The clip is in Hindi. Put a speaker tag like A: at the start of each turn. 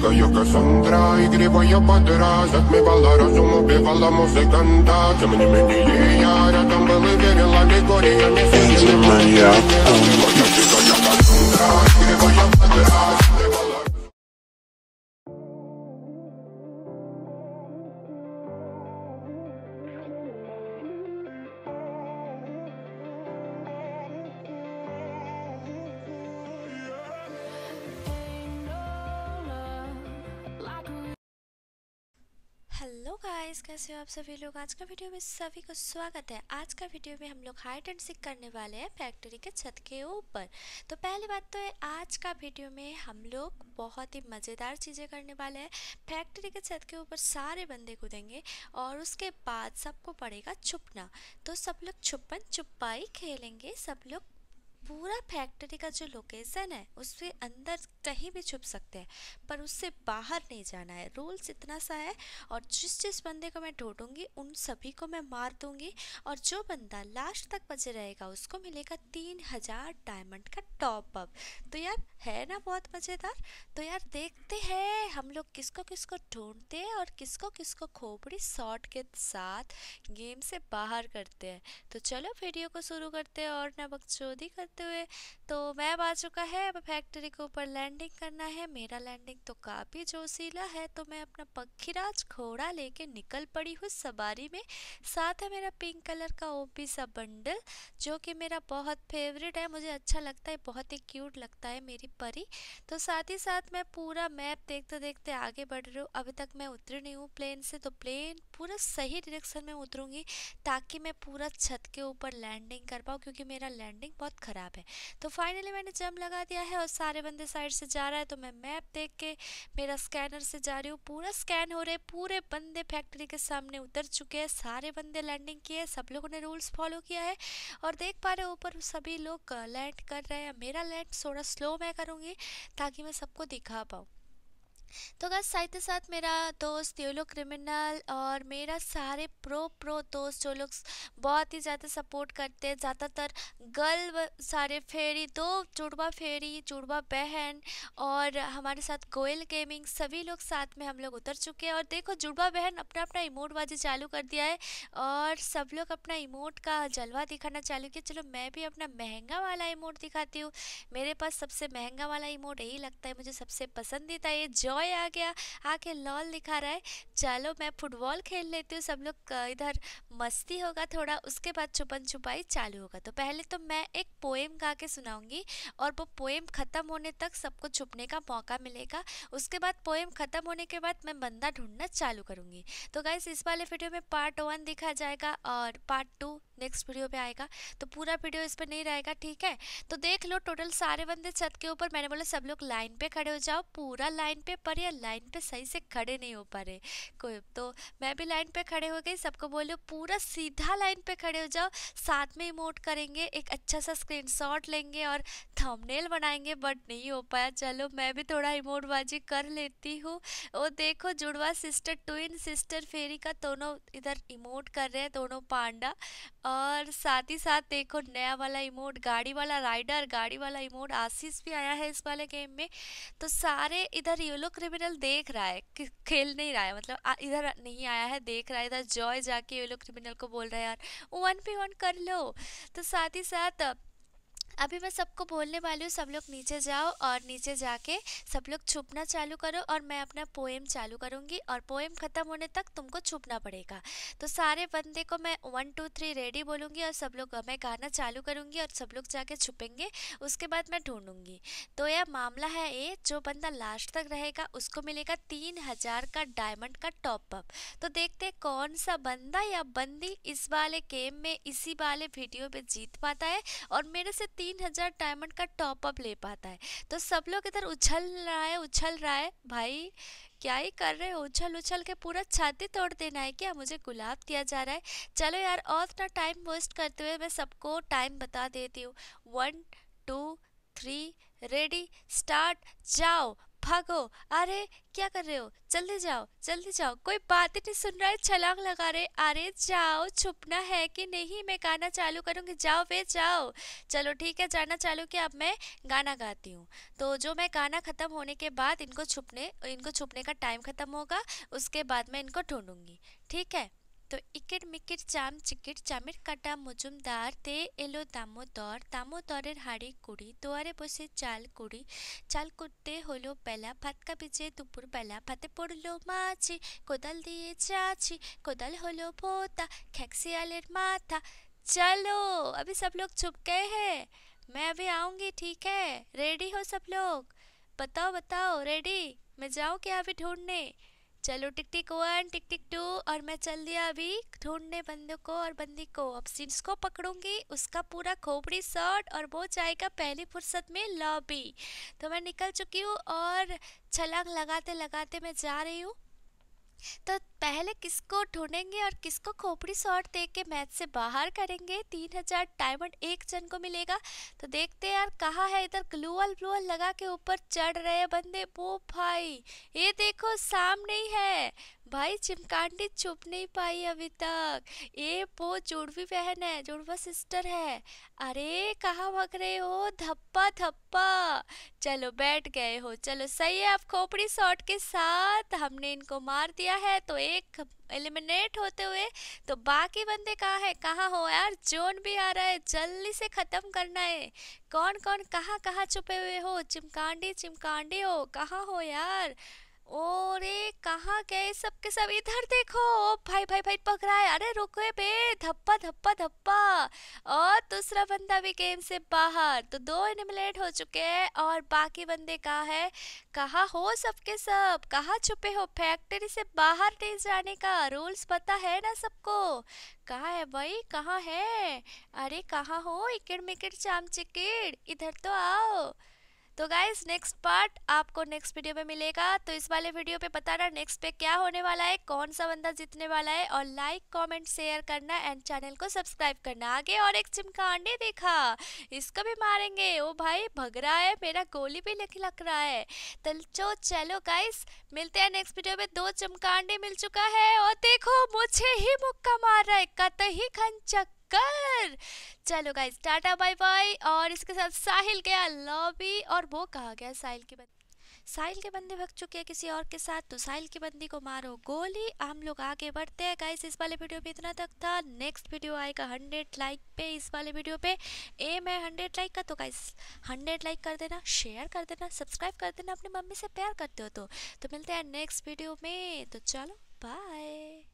A: музика, яка сандра І кривая подра затмевала разум, убивала музиканта Тем не менее я рядом был и верила Григория Мистерина Моя сандра, кривая подра हेलो गाइस कैसे हो आप सभी लोग आज का वीडियो में सभी को स्वागत है आज का वीडियो में हम लोग हाइट एंड सिक करने वाले हैं फैक्ट्री के छत के ऊपर तो पहली बात तो है आज का वीडियो में हम लोग बहुत ही मज़ेदार चीज़ें करने वाले हैं फैक्ट्री के छत के ऊपर सारे बंदे कूदेंगे और उसके बाद सबको पड़ेगा छुपना तो सब लोग छुपन छुपाई खेलेंगे सब लोग पूरा फैक्ट्री का जो लोकेशन है उसके अंदर कहीं भी छुप सकते हैं पर उससे बाहर नहीं जाना है रूल्स इतना सा है और जिस जिस बंदे को मैं ढूंढूंगी उन सभी को मैं मार दूंगी और जो बंदा लास्ट तक बचे रहेगा उसको मिलेगा तीन हज़ार डायमंड का टॉप अप तो यार है ना बहुत मज़ेदार तो यार देखते हैं हम लोग किसको किसको ढूंढते हैं और किसको किसको खोपड़ी शॉट के साथ गेम से बाहर करते हैं तो चलो वीडियो को शुरू करते हैं और नबक बकचोदी कर करते हुए तो मैप आ चुका है अब फैक्ट्री के ऊपर लैंडिंग करना है मेरा लैंडिंग तो काफ़ी जोशीला है तो मैं अपना पखीराज घोड़ा लेके निकल पड़ी हूँ सवारी में साथ है मेरा पिंक कलर का ओपी सा बंडल जो कि मेरा बहुत फेवरेट है मुझे अच्छा लगता है बहुत ही क्यूट लगता है मेरी परी तो साथ ही साथ मैं पूरा मैप देखते देखते आगे बढ़ रही हूँ अभी तक मैं उतरी नहीं हूँ प्लेन से तो प्लेन पूरा सही डायरेक्शन में उतरूँगी ताकि मैं पूरा छत के ऊपर लैंडिंग कर पाऊँ क्योंकि मेरा लैंडिंग बहुत ख़राब है तो फाइनली मैंने जम लगा दिया है और सारे बंदे साइड से जा रहा है तो मैं मैप देख के मेरा स्कैनर से जा रही हूँ पूरा स्कैन हो रहे पूरे बंदे फैक्ट्री के सामने उतर चुके हैं सारे बंदे लैंडिंग किए सब लोगों ने रूल्स फॉलो किया है और देख पा रहे ऊपर सभी लोग लैंड कर रहे हैं मेरा लैंड थोड़ा स्लो मैं करूँगी ताकि मैं सबको दिखा पाऊँ तो अगर साथ ही साथ मेरा दोस्त ये लोग क्रिमिनल और मेरा सारे प्रो प्रो दोस्त जो लोग बहुत ही ज़्यादा सपोर्ट करते हैं ज़्यादातर गर्ल सारे फेरी दो जुड़वा फेरी जुड़वा बहन और हमारे साथ गोयल गेमिंग सभी लोग साथ में हम लोग उतर चुके हैं और देखो जुड़वा बहन अपना अपना इमोट बाजी चालू कर दिया है और सब लोग अपना इमोट का जलवा दिखाना चालू किया चलो मैं भी अपना महंगा वाला इमोट दिखाती हूँ मेरे पास सबसे महंगा वाला इमोट यही लगता है मुझे सबसे पसंदीदा ये जॉय बॉय आ गया आके लॉल दिखा रहा है चलो मैं फुटबॉल खेल लेती हूँ सब लोग इधर मस्ती होगा थोड़ा उसके बाद छुपन छुपाई चालू होगा तो पहले तो मैं एक पोएम गा के सुनाऊंगी और वो पोएम ख़त्म होने तक सबको छुपने का मौका मिलेगा उसके बाद पोएम ख़त्म होने के बाद मैं बंदा ढूंढना चालू करूँगी तो गाइस इस वाले वीडियो में पार्ट वन दिखा जाएगा और पार्ट टू नेक्स्ट वीडियो पे आएगा तो पूरा वीडियो इस पर नहीं रहेगा ठीक है तो देख लो टोटल सारे बंदे छत के ऊपर मैंने बोला सब लोग लाइन पे खड़े हो जाओ पूरा लाइन पे रही है लाइन पे सही से खड़े नहीं हो पा रहे कोई तो मैं भी लाइन पे खड़े हो गई सबको बोलो पूरा सीधा लाइन पे खड़े हो जाओ साथ में इमोट करेंगे एक अच्छा सा स्क्रीनशॉट लेंगे और थंबनेल बनाएंगे बट नहीं हो पाया चलो मैं भी थोड़ा इमोटबाजी कर लेती हूँ वो देखो जुड़वा सिस्टर ट्विन सिस्टर फेरी का दोनों इधर इमोट कर रहे हैं दोनों पांडा और साथ ही साथ देखो नया वाला इमोट गाड़ी वाला राइडर गाड़ी वाला इमोट आशीष भी आया है इस वाले गेम में तो सारे इधर ये लोग क्रिमिनल देख रहा है कि खेल नहीं रहा है मतलब इधर नहीं आया है देख रहा है इधर जॉय जाके ये लोग क्रिमिनल को बोल रहे हैं यार वन पे वन कर लो तो साथ ही साथ अभी मैं सबको बोलने वाली हूँ सब लोग नीचे जाओ और नीचे जाके सब लोग छुपना चालू करो और मैं अपना पोएम चालू करूँगी और पोएम ख़त्म होने तक तुमको छुपना पड़ेगा तो सारे बंदे को मैं वन टू थ्री रेडी बोलूँगी और सब लोग मैं गाना चालू करूँगी और सब लोग जाके छुपेंगे उसके बाद मैं ढूँढूँगी तो यह मामला है ये जो बंदा लास्ट तक रहेगा उसको मिलेगा तीन हज़ार का डायमंड का टॉपअप तो देखते कौन सा बंदा या बंदी इस वाले गेम में इसी वाले वीडियो में जीत पाता है और मेरे से तीन तीन हजार डायमंड का टॉप अप ले पाता है तो सब लोग इधर उछल रहा है उछल रहा है भाई क्या ही कर रहे हो उछल उछल के पूरा छाती तोड़ देना है क्या मुझे गुलाब दिया जा रहा है चलो यार और ना टाइम वेस्ट करते हुए मैं सबको टाइम बता देती हूँ one two three ready start जाओ भागो अरे क्या कर रहे हो जल्दी जाओ जल्दी जाओ कोई बात ही नहीं सुन रहा है छलांग लगा रहे अरे जाओ छुपना है कि नहीं मैं गाना चालू करूँगी जाओ वे जाओ चलो ठीक है जाना चालू कि अब मैं गाना गाती हूँ तो जो मैं गाना ख़त्म होने के बाद इनको छुपने इनको छुपने का टाइम ख़त्म होगा उसके बाद मैं इनको ढूँढूँगी ठीक है तो इकेट मिकेट चाम चिकेट चामिर काटा मजुमदार ते एलो दामो दामो दामोदर हाड़ी कुड़ी दुआरे बसे चाल कुड़ी चाल कुटते होलो बेला भात का बीजे दुपुर बेला भाते पड़ल माची कोदाल दिए चाची कोदाल होलो पोता खेक सियालेर माथा चलो अभी सब लोग छुप गए हैं मैं अभी आऊँगी ठीक है रेडी हो सब लोग बताओ बताओ रेडी मैं जाऊँ क्या अभी ढूंढने चलो टिक tick one tick tick two और मैं चल दिया अभी ढूंढने बंदे को और बंदी को अब को पकड़ूंगी उसका पूरा खोपड़ी शर्ट और वो जाएगा पहली फुर्सत में लॉबी तो मैं निकल चुकी हूँ और छलांग लगाते लगाते मैं जा रही हूँ तो पहले किसको ढूंढेंगे और किसको खोपड़ी शॉट दे के मैच से बाहर करेंगे तीन हजार डायमंड एक जन को मिलेगा तो देखते हैं यार कहा है इधर ग्लूअल ब्लूअल लगा के ऊपर चढ़ रहे बंदे वो भाई ये देखो सामने ही है भाई चिमकांडी छुप नहीं पाई अभी तक ये वो जुड़वी बहन है जुड़वा सिस्टर है अरे कहाँ भग रहे हो धप्पा धप्पा चलो बैठ गए हो चलो सही है अब खोपड़ी शॉट के साथ हमने इनको मार दिया है तो एक एलिमिनेट होते हुए तो बाकी बंदे कहाँ है कहाँ हो यार जोन भी आ रहा है जल्दी से ख़त्म करना है कौन कौन कहाँ कहाँ छुपे हुए हो चिमकांडी चिमकांडी हो कहाँ हो यार ओरे कहा गए सबके सब इधर देखो भाई भाई भाई पकड़ा है अरे रुको बे धप्पा धप्पा धप्पा और दूसरा बंदा भी गेम से बाहर तो दो एनिमलेट हो चुके हैं और बाकी बंदे कहा है कहाँ हो सबके सब कहा छुपे हो फैक्ट्री से बाहर नहीं जाने का रूल्स पता है ना सबको कहा है भाई कहाँ है अरे कहाँ हो इकड़ मिकड़ चाम चिकड़ इधर तो आओ तो गाइज नेक्स्ट पार्ट आपको नेक्स्ट वीडियो में मिलेगा तो इस वाले वीडियो पे रहा नेक्स्ट पे क्या होने वाला है कौन सा बंदा जीतने वाला है और लाइक कमेंट शेयर करना एंड चैनल को सब्सक्राइब करना आगे और एक चिमका अंडे देखा इसको भी मारेंगे ओ भाई भग रहा है मेरा गोली भी लख लग रहा है तो चो चलो गाइस मिलते हैं नेक्स्ट वीडियो में दो चिमका अंडे मिल चुका है और देखो मुझे ही मुक्का मार रहा है कत ही खनचक कर चलो गाइज टाटा बाय बाय और इसके साथ साहिल गया लॉबी और वो कहा गया साहिल की साहिल के बंदे भग चुके हैं किसी और के साथ तो साहिल की बंदी को मारो गोली हम लोग आगे बढ़ते हैं गाइस इस वाले वीडियो पे इतना तक था नेक्स्ट वीडियो आएगा हंड्रेड लाइक पे इस वाले वीडियो पे एम है हंड्रेड लाइक का तो गाइस हंड्रेड लाइक कर देना शेयर कर देना सब्सक्राइब कर देना अपनी मम्मी से प्यार करते हो तो, तो मिलते हैं नेक्स्ट वीडियो में तो चलो बाय